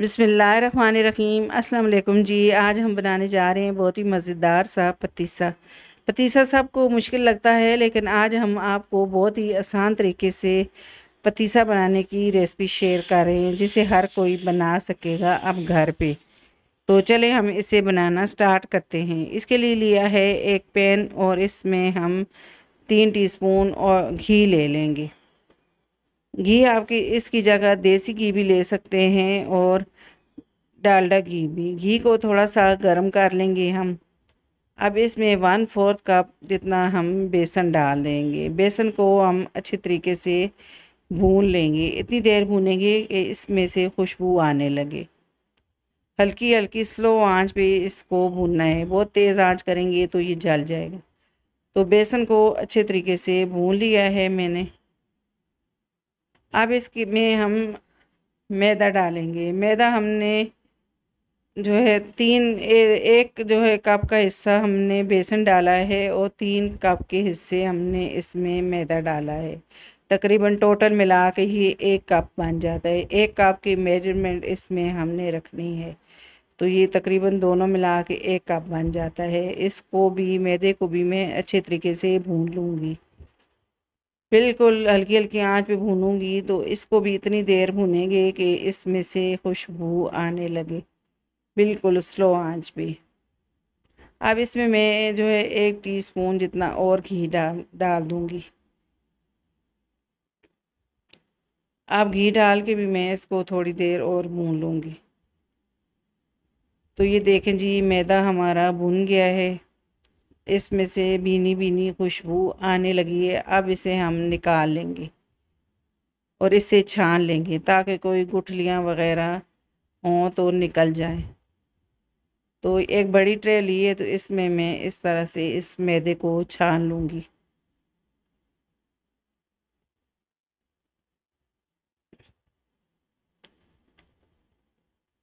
बिसमीम अस्सलाम जी आज हम बनाने जा रहे हैं बहुत ही मज़ेदार सा पतीसा पतीसा सबको मुश्किल लगता है लेकिन आज हम आपको बहुत ही आसान तरीके से पतीसा बनाने की रेसिपी शेयर कर रहे हैं जिसे हर कोई बना सकेगा अब घर पे तो चले हम इसे बनाना स्टार्ट करते हैं इसके लिए लिया है एक पैन और इसमें हम तीन टीस्पून और घी ले लेंगे घी आपकी इसकी जगह देसी घी भी ले सकते हैं और डालडा घी भी घी को थोड़ा सा गर्म कर लेंगे हम अब इसमें वन फोर्थ कप जितना हम बेसन डाल देंगे बेसन को हम अच्छे तरीके से भून लेंगे इतनी देर भूनेंगे कि इसमें से खुशबू आने लगे हल्की हल्की स्लो आंच पे इसको भूनना है बहुत तेज़ आंच करेंगे तो ये जल जाएगा तो बेसन को अच्छे तरीके से भून लिया है मैंने अब इसकी में हम मैदा डालेंगे मैदा हमने जो है तीन ए, एक जो है कप का हिस्सा हमने बेसन डाला है और तीन कप के हिस्से हमने इसमें मैदा डाला है तकरीबन टोटल मिला के ही एक कप बन जाता है एक कप की मेजरमेंट इसमें हमने रखनी है तो ये तकरीबन दोनों मिला के एक कप बन जाता है इसको भी मैदे को भी मैं अच्छे तरीके से भून लूँगी बिल्कुल हल्की हल्की आंच पे भूनूंगी तो इसको भी इतनी देर भूनेंगे कि इसमें से खुशबू आने लगे बिल्कुल स्लो आंच पे अब इसमें मैं जो है एक टीस्पून जितना और घी डाल डाल दूँगी अब घी डाल के भी मैं इसको थोड़ी देर और भून लूँगी तो ये देखें जी मैदा हमारा भुन गया है इसमें से बीनी बीनी खुशबू आने लगी है अब इसे हम निकाल लेंगे और इसे छान लेंगे ताकि कोई गुठलियाँ वगैरह हों तो निकल जाए तो एक बड़ी ट्रे ली है तो इसमें मैं इस तरह से इस मैदे को छान लूँगी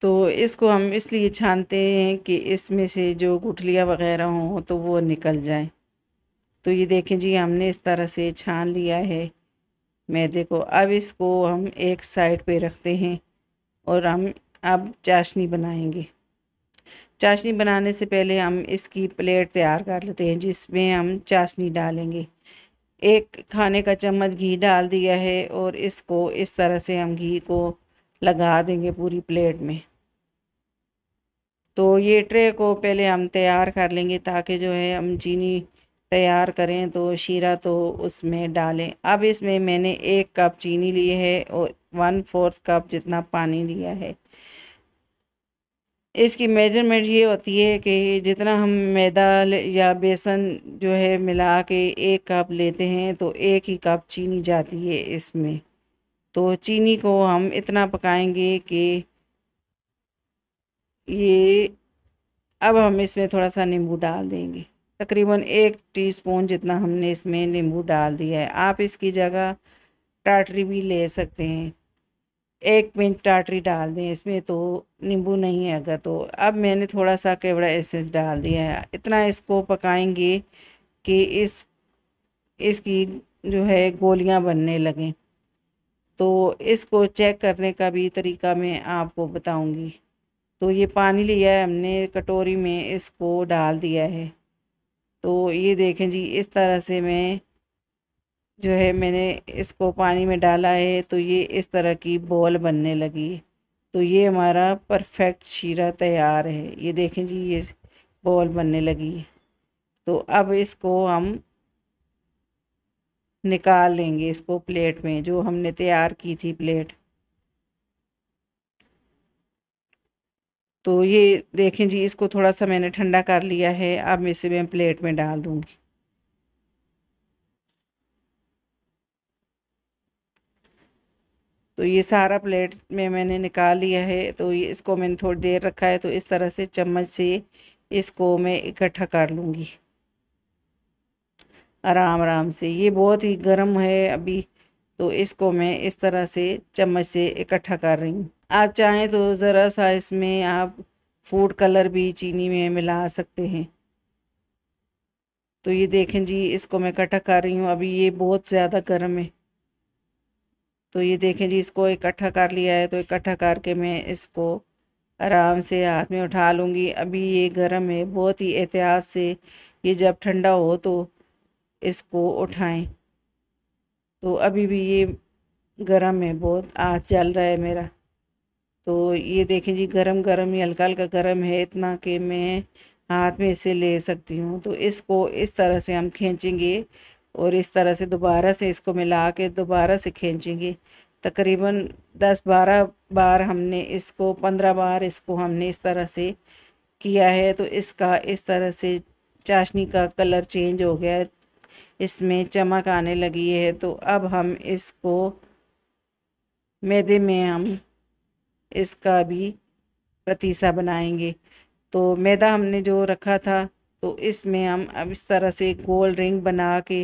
तो इसको हम इसलिए छानते हैं कि इसमें से जो गुठलियाँ वगैरह हों तो वो निकल जाएं तो ये देखें जी हमने इस तरह से छान लिया है मैदे को अब इसको हम एक साइड पे रखते हैं और हम अब चाशनी बनाएंगे चाशनी बनाने से पहले हम इसकी प्लेट तैयार कर लेते हैं जिसमें हम चाशनी डालेंगे एक खाने का चम्मच घी डाल दिया है और इसको इस तरह से हम घी को लगा देंगे पूरी प्लेट में तो ये ट्रे को पहले हम तैयार कर लेंगे ताकि जो है हम चीनी तैयार करें तो शीरा तो उसमें डालें अब इसमें मैंने एक कप चीनी ली है और वन फोर्थ कप जितना पानी लिया है इसकी मेजरमेंट ये होती है कि जितना हम मैदा या बेसन जो है मिला के एक कप लेते हैं तो एक ही कप चीनी जाती है इसमें तो चीनी को हम इतना पकाएंगे कि ये अब हम इसमें थोड़ा सा नींबू डाल देंगे तकरीबन एक टीस्पून जितना हमने इसमें नींबू डाल दिया है आप इसकी जगह टाटरी भी ले सकते हैं एक पिंच टाटरी डाल दें इसमें तो नींबू नहीं है अगर तो अब मैंने थोड़ा सा केवड़ा एसेंस डाल दिया है इतना इसको पकाएंगे कि इस इसकी जो है गोलियां बनने लगें तो इसको चेक करने का भी तरीका मैं आपको बताऊंगी तो ये पानी लिया है हमने कटोरी में इसको डाल दिया है तो ये देखें जी इस तरह से मैं जो है मैंने इसको पानी में डाला है तो ये इस तरह की बॉल बनने लगी तो ये हमारा परफेक्ट शीरा तैयार है ये देखें जी ये बॉल बनने लगी तो अब इसको हम निकाल लेंगे इसको प्लेट में जो हमने तैयार की थी प्लेट तो ये देखें जी इसको थोड़ा सा मैंने ठंडा कर लिया है अब इसे मैं प्लेट में डाल दूंगी तो ये सारा प्लेट में मैंने निकाल लिया है तो ये इसको मैंने थोड़ी देर रखा है तो इस तरह से चम्मच से इसको मैं इकट्ठा कर लूँगी आराम आराम से ये बहुत ही गर्म है अभी तो इसको मैं इस तरह से चम्मच से इकट्ठा कर रही हूँ आप चाहें तो ज़रा सा इसमें आप फूड कलर भी चीनी में मिला सकते हैं तो ये देखें जी इसको मैं इकट्ठा कर रही हूँ अभी ये बहुत ज़्यादा गर्म है तो ये देखें जी इसको इकट्ठा कर लिया है तो इकट्ठा करके मैं इसको आराम से हाथ में उठा लूँगी अभी ये गर्म है बहुत ही एहतियात से ये जब ठंडा हो तो इसको उठाएं तो अभी भी ये गरम है बहुत आँच जल रहा है मेरा तो ये देखें जी गरम गरम ही हल्का हल्का गरम है इतना कि मैं हाथ में इसे ले सकती हूँ तो इसको इस तरह से हम खींचेंगे और इस तरह से दोबारा से इसको मिला के दोबारा से खींचेंगे तकरीबन दस बारह बार हमने इसको पंद्रह बार इसको हमने इस तरह से किया है तो इसका इस तरह से चाशनी का कलर चेंज हो गया है इसमें चमक आने लगी है तो अब हम इसको मैदे में हम इसका भी पतीसा बनाएंगे तो मैदा हमने जो रखा था तो इसमें हम अब इस तरह से गोल रिंग बना के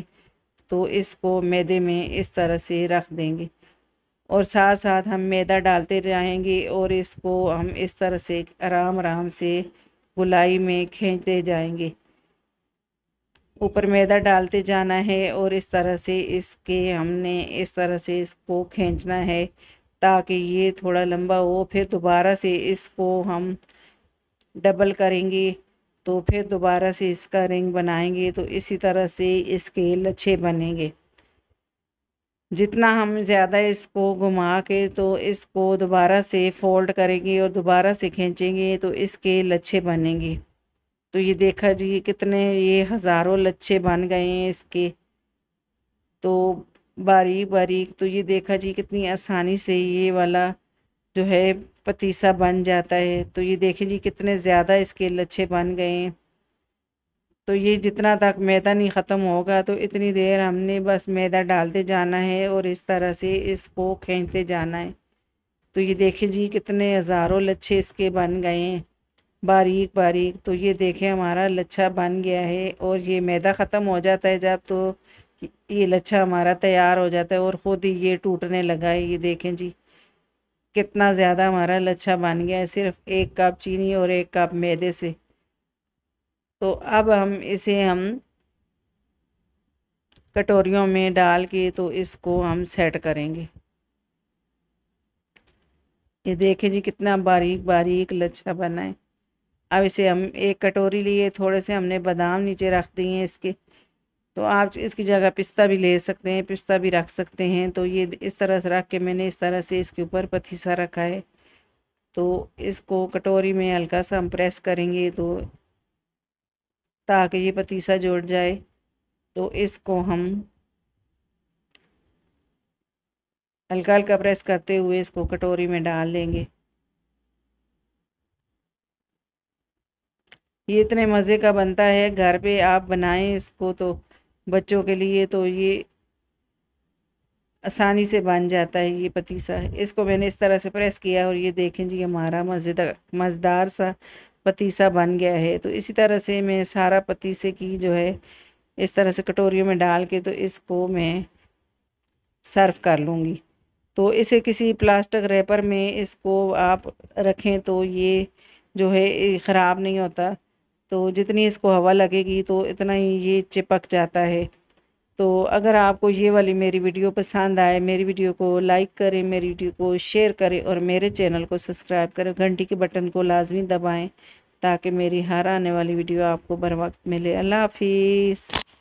तो इसको मैदे में इस तरह से रख देंगे और साथ साथ हम मैदा डालते जाएंगे और इसको हम इस तरह से आराम आराम से गुलाई में खींचते जाएंगे ऊपर मैदा डालते जाना है और इस तरह से इसके हमने इस तरह से इसको खींचना है ताकि ये थोड़ा लंबा हो फिर दोबारा से इसको हम डबल करेंगे तो फिर दोबारा से इसका रिंग बनाएंगे तो इसी तरह से इसके लच्छे बनेंगे जितना हम ज़्यादा इसको घुमा के तो इसको दोबारा से फोल्ड करेंगे और दोबारा से खींचेंगे तो इसके लच्छे बनेंगे तो ये देखा जी कितने ये हज़ारों लच्छे बन गए हैं इसके तो बारीक बारीक तो ये देखा जी कितनी आसानी से ये वाला जो है पतीसा बन जाता है तो ये देखें जी कितने ज़्यादा इसके लच्छे बन गए हैं तो ये जितना तक मैदा नहीं ख़त्म होगा तो इतनी देर हमने बस मैदा डालते जाना है और इस तरह से इसको खींचते जाना है तो ये देखें जी कितने हज़ारों लच्छे इसके बन गए हैं बारीक बारीक तो ये देखें हमारा लच्छा बन गया है और ये मैदा ख़त्म हो जाता है जब तो ये लच्छा हमारा तैयार हो जाता है और ख़ुद ही ये टूटने लगा है ये देखें जी कितना ज़्यादा हमारा लच्छा बन गया है सिर्फ एक कप चीनी और एक कप मैदे से तो अब हम इसे हम कटोरियों में डाल के तो इसको हम सेट करेंगे ये देखें जी कितना बारीक बारीक लच्छा बना है अब इसे हम एक कटोरी लिए थोड़े से हमने बादाम नीचे रख दिए हैं इसके तो आप इसकी जगह पिस्ता भी ले सकते हैं पिस्ता भी रख सकते हैं तो ये इस तरह से रख के मैंने इस तरह से इसके ऊपर पतीसा रखा है तो इसको कटोरी में हल्का सा हम प्रेस करेंगे तो ताकि ये पतीसा जोड़ जाए तो इसको हम हल्का हल्का प्रेस करते हुए इसको कटोरी में डाल लेंगे ये इतने मज़े का बनता है घर पे आप बनाएं इसको तो बच्चों के लिए तो ये आसानी से बन जाता है ये पतीसा इसको मैंने इस तरह से प्रेस किया और ये देखें जी हमारा मज़ेदार मज़ेदार सा पतीसा बन गया है तो इसी तरह से मैं सारा पतीसे की जो है इस तरह से कटोरियों में डाल के तो इसको मैं सर्व कर लूँगी तो इसे किसी प्लास्टिक रैपर में इसको आप रखें तो ये जो है ख़राब नहीं होता तो जितनी इसको हवा लगेगी तो इतना ही ये चिपक जाता है तो अगर आपको ये वाली मेरी वीडियो पसंद आए मेरी वीडियो को लाइक करें मेरी वीडियो को शेयर करें और मेरे चैनल को सब्सक्राइब करें घंटी के बटन को लाजमी दबाएं ताकि मेरी हर आने वाली वीडियो आपको बर वक्त मिले अल्लाह हाफिज़